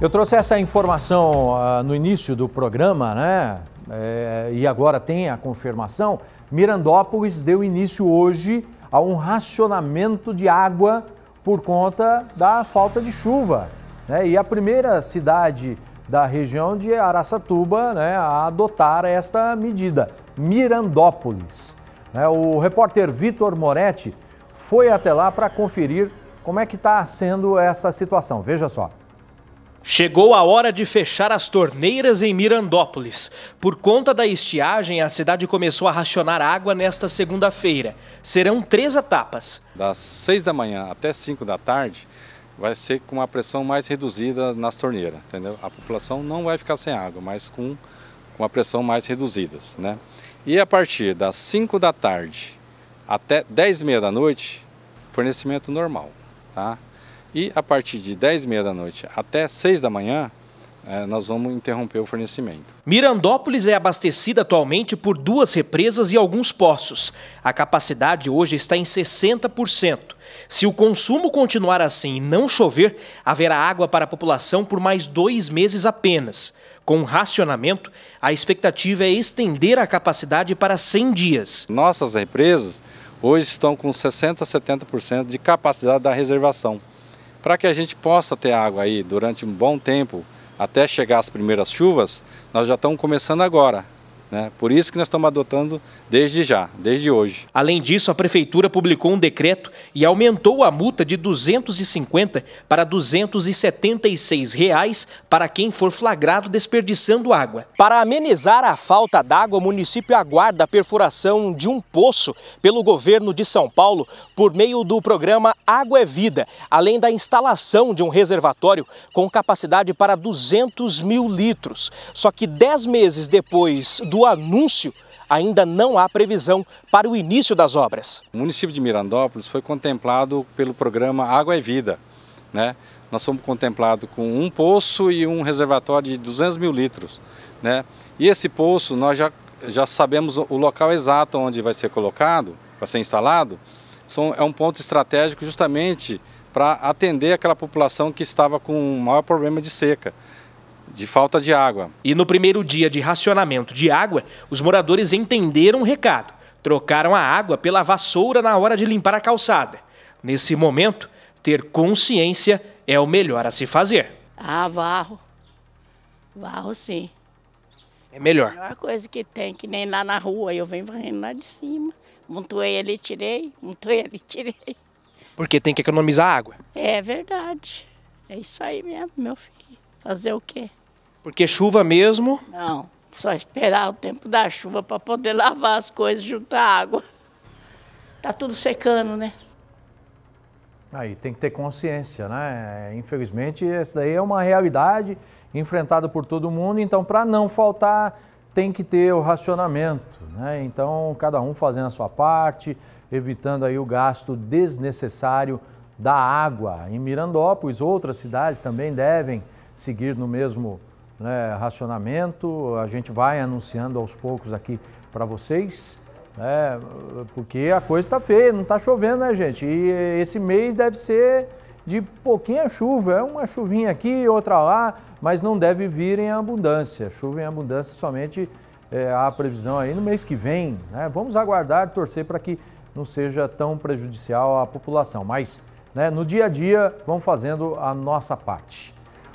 Eu trouxe essa informação uh, no início do programa, né? É, e agora tem a confirmação. Mirandópolis deu início hoje a um racionamento de água por conta da falta de chuva. Né? E a primeira cidade da região de Araçatuba né, a adotar esta medida, Mirandópolis. Né? O repórter Vitor Moretti foi até lá para conferir como é que está sendo essa situação. Veja só. Chegou a hora de fechar as torneiras em Mirandópolis. Por conta da estiagem, a cidade começou a racionar água nesta segunda-feira. Serão três etapas. Das seis da manhã até cinco da tarde, vai ser com uma pressão mais reduzida nas torneiras, entendeu? A população não vai ficar sem água, mas com, com uma pressão mais reduzida, né? E a partir das cinco da tarde até dez e meia da noite, fornecimento normal, tá? E a partir de 10 e meia da noite até 6 da manhã, eh, nós vamos interromper o fornecimento. Mirandópolis é abastecida atualmente por duas represas e alguns poços. A capacidade hoje está em 60%. Se o consumo continuar assim e não chover, haverá água para a população por mais dois meses apenas. Com racionamento, a expectativa é estender a capacidade para 100 dias. Nossas represas hoje estão com 60% a 70% de capacidade da reservação. Para que a gente possa ter água aí durante um bom tempo, até chegar as primeiras chuvas, nós já estamos começando agora né? Por isso que nós estamos adotando desde já, desde hoje. Além disso, a Prefeitura publicou um decreto e aumentou a multa de R$ 250 para R$ 276 reais para quem for flagrado desperdiçando água. Para amenizar a falta d'água, o município aguarda a perfuração de um poço pelo governo de São Paulo por meio do programa Água é Vida, além da instalação de um reservatório com capacidade para 200 mil litros. Só que 10 meses depois do anúncio, ainda não há previsão para o início das obras. O município de Mirandópolis foi contemplado pelo programa Água é Vida. Né? Nós fomos contemplados com um poço e um reservatório de 200 mil litros. Né? E esse poço, nós já, já sabemos o local exato onde vai ser colocado, vai ser instalado, são, é um ponto estratégico justamente para atender aquela população que estava com o maior problema de seca de falta de água. E no primeiro dia de racionamento de água, os moradores entenderam o recado. Trocaram a água pela vassoura na hora de limpar a calçada. Nesse momento, ter consciência é o melhor a se fazer. Ah, varro. Varro sim. É melhor. É a melhor coisa que tem, que nem lá na rua. Eu venho varrendo lá de cima. Montuei ele tirei, montuei ele tirei. Porque tem que economizar água. É verdade. É isso aí mesmo, meu filho. Fazer o quê? Porque chuva mesmo? Não, só esperar o tempo da chuva para poder lavar as coisas, juntar água. Tá tudo secando, né? Aí tem que ter consciência, né? Infelizmente, essa daí é uma realidade enfrentada por todo mundo, então para não faltar tem que ter o racionamento, né? Então, cada um fazendo a sua parte, evitando aí o gasto desnecessário da água. Em Mirandópolis, outras cidades também devem seguir no mesmo né, racionamento. A gente vai anunciando aos poucos aqui para vocês, né, porque a coisa está feia, não está chovendo, né, gente? E esse mês deve ser de pouquinha chuva, é uma chuvinha aqui, outra lá, mas não deve vir em abundância. Chuva em abundância somente é, há a previsão aí no mês que vem. Né? Vamos aguardar, torcer para que não seja tão prejudicial à população. Mas né, no dia a dia, vamos fazendo a nossa parte.